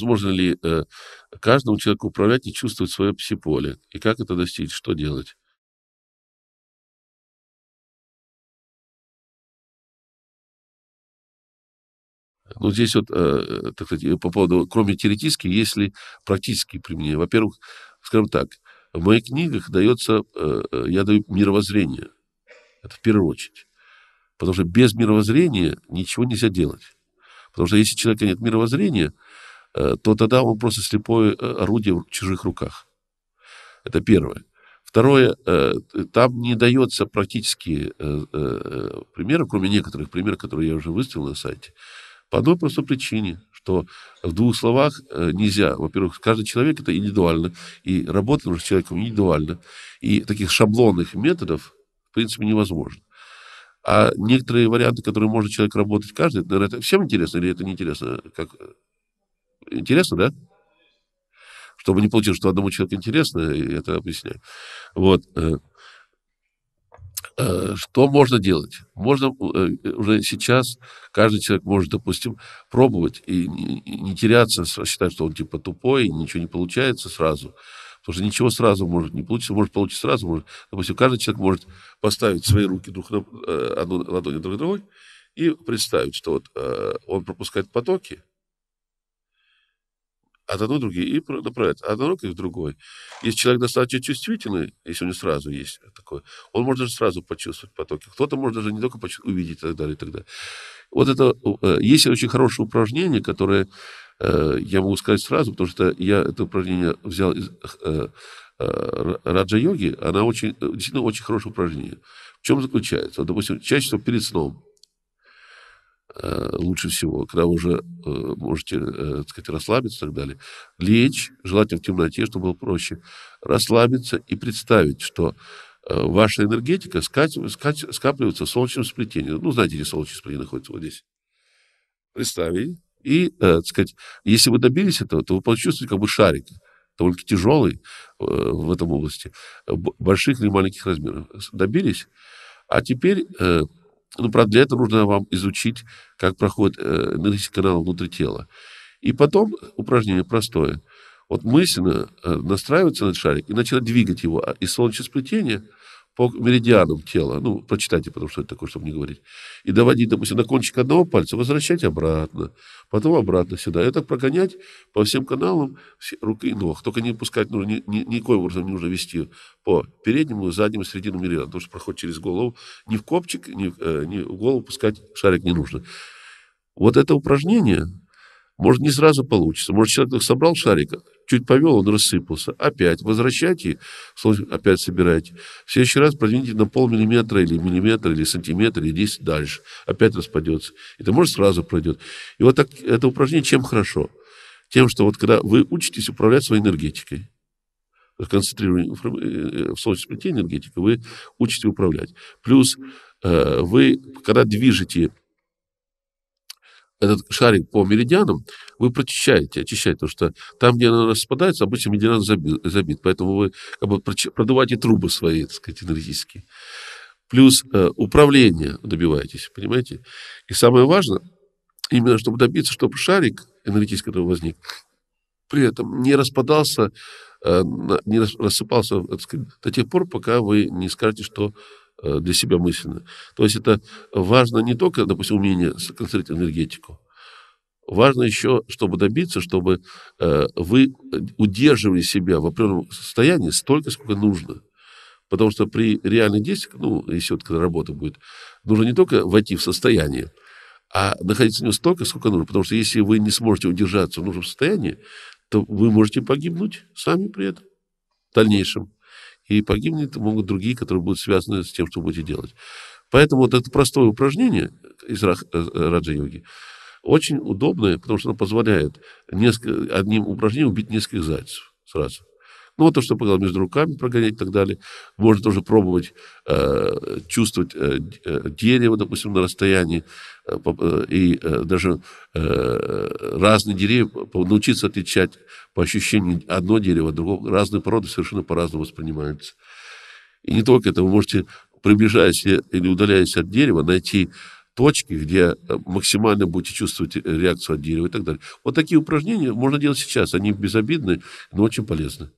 возможно ли э, каждому человеку управлять и чувствовать свое псиполе? И как это достичь? Что делать? Ну, здесь вот, э, э так сказать, по поводу, кроме теоретически, есть ли практические применения? Во-первых, скажем так, в моих книгах дается, э, э я даю мировоззрение. Это в первую очередь. Потому что без мировоззрения ничего нельзя делать. Потому что если у человека нет мировоззрения, Э, то тогда он просто слепое э, орудие в чужих руках. Это первое. Второе, э, там не дается практически примеров, кроме некоторых примеров, которые я уже выставил на сайте, по одной простой причине, что в двух словах нельзя. Во-первых, каждый человек это индивидуально, и работать нужно с человеком индивидуально. И таких шаблонных методов, в принципе, невозможно. А некоторые варианты, которые может человек работать каждый, наверное, это всем интересно или это неинтересно? Как, Интересно, да? Чтобы не получилось, что одному человеку интересно, я это объясняю. Вот. Э, э, что можно делать? Можно э, уже сейчас, каждый человек может, допустим, пробовать и не теряться, считать, что он типа тупой, и ничего не получается сразу. Потому что ничего сразу может не получиться, может получить сразу, может. Допустим, каждый человек может поставить свои руки друг на, одну ладонь друг другой и представить, что вот он пропускает потоки, от одной другие и направляет от одной в другой. Если человек достаточно чувствительный, если у него сразу есть такое, он может даже сразу почувствовать потоки. Кто-то может даже не только почувствовать, увидеть и так далее, и так далее. Вот это э, есть очень хорошее упражнение, которое э, я могу сказать сразу, потому что я это упражнение взял из э, раджа-йоги, она очень, действительно очень хорошее упражнение. В чем заключается? Вот, допустим, чаще всего перед сном Э, лучше всего, когда уже э, можете, э, так сказать, расслабиться и так далее. Лечь, желательно в темноте, чтобы было проще, расслабиться и представить, что ваша энергетика скапливается в солнечном сплетении. Ну, знаете, где солнечное сплетение находится? Вот здесь. представить И, так сказать, если вы добились этого, то вы почувствуете как бы шарик, довольно тяжелый в этом области, больших или маленьких размеров. Добились. А теперь ну правда, для этого нужно вам изучить, как проходит энергетический канал внутри тела. И потом упражнение простое. Вот мысленно э, настраиваться на этот шарик и начинать двигать его а, из солнечного сплетения – по меридианам тела. Ну, прочитайте потом, что это такое, чтобы не говорить. И доводить, допустим, на кончик одного пальца, возвращать обратно, потом обратно сюда. И так прогонять по всем каналам все, руки и ног. Только не пускать, ну, ни, ни, никоим образом не нужно вести по переднему, заднему, середину меридиана, потому что проходит через голову. Ни в копчик, ни, э, ни в голову пускать шарик не нужно. Вот это упражнение, может, не сразу получится. Может, человек собрал шарик, Чуть повел, он рассыпался. Опять возвращайте, опять собирайте. В следующий раз продвиньте на полмиллиметра или миллиметра, или сантиметр, или 10 дальше. Опять распадется. Это может сразу пройдет. И вот так это упражнение чем хорошо? Тем, что вот когда вы учитесь управлять своей энергетикой, концентрирование э, э, в солнечном сплетении энергетика, вы учите управлять. Плюс э, вы, когда движете этот шарик по меридианам, вы прочищаете, очищаете, потому что там, где она распадается, обычно меридиан забит, забит поэтому вы как бы продуваете трубы свои, так сказать, энергетические. Плюс э, управление добиваетесь, понимаете? И самое важное, именно чтобы добиться, чтобы шарик энергетический, который возник, при этом не распадался, э, не рассыпался сказать, до тех пор, пока вы не скажете, что Э, для себя мысленно. То есть это важно не только, допустим, умение сконцентрировать энергетику, Важно еще, чтобы добиться, чтобы э, вы удерживали себя в определенном состоянии столько, сколько нужно. Потому что при реальных действиях, ну, если вот когда работа будет, нужно не только войти в состояние, а находиться в нем столько, сколько нужно. Потому что если вы не сможете удержаться в нужном состоянии, то вы можете погибнуть сами при этом в дальнейшем и погибнет могут другие, которые будут связаны с тем, что будете делать. Поэтому вот это простое упражнение из э, э, раджа-йоги очень удобное, потому что оно позволяет несколько, одним упражнением убить нескольких зайцев сразу. Ну, вот то, что показал между руками прогонять и так далее. Можно тоже пробовать э, чувствовать э, э дерево, допустим, на расстоянии. Э, и э, даже э, разные деревья, научиться отличать по ощущениям одно дерево, другое, разные породы совершенно по-разному воспринимаются. И не только это, вы можете, приближаясь или удаляясь от дерева, найти точки, где э, максимально будете чувствовать э, реакцию от дерева и так далее. Вот такие упражнения можно делать сейчас. Они безобидны, но очень полезны.